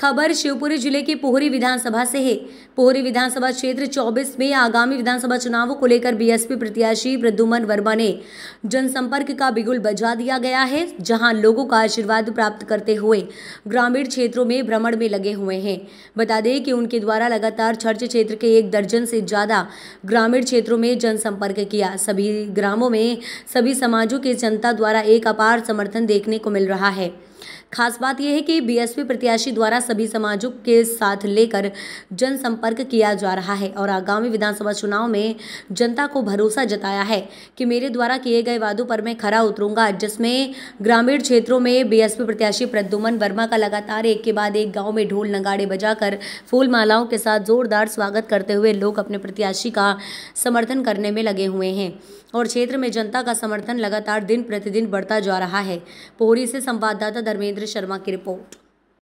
खबर शिवपुरी जिले के पोहरी विधानसभा से है पोहरी विधानसभा क्षेत्र 24 में आगामी विधानसभा चुनावों को लेकर बीएसपी प्रत्याशी प्रद्युमन वर्मा ने जनसंपर्क का बिगुल बजा दिया गया है जहां लोगों का आशीर्वाद प्राप्त करते हुए ग्रामीण क्षेत्रों में भ्रमण में लगे हुए हैं बता दें कि उनके द्वारा लगातार चर्च क्षेत्र के एक दर्जन से ज़्यादा ग्रामीण क्षेत्रों में जनसंपर्क किया सभी ग्रामों में सभी समाजों के जनता द्वारा एक अपार समर्थन देखने को मिल रहा है खास बात यह है कि बीएसपी प्रत्याशी द्वारा सभी समाजों के साथ लेकर जनसंपर्क किया जा रहा है और आगामी विधानसभा चुनाव में जनता को भरोसा जताया है कि मेरे द्वारा किए गए वादों पर मैं खरा उतरूंगा जिसमें ग्रामीण क्षेत्रों में बीएसपी प्रत्याशी प्रद्युमन वर्मा का लगातार एक के बाद एक गाँव में ढोल नगाड़े बजाकर फूल मालाओं के साथ जोरदार स्वागत करते हुए लोग अपने प्रत्याशी का समर्थन करने में लगे हुए हैं और क्षेत्र में जनता का समर्थन लगातार दिन प्रतिदिन बढ़ता जा रहा है पोहरी से संवाददाता धर्मेंद्र शर्मा की रिपोर्ट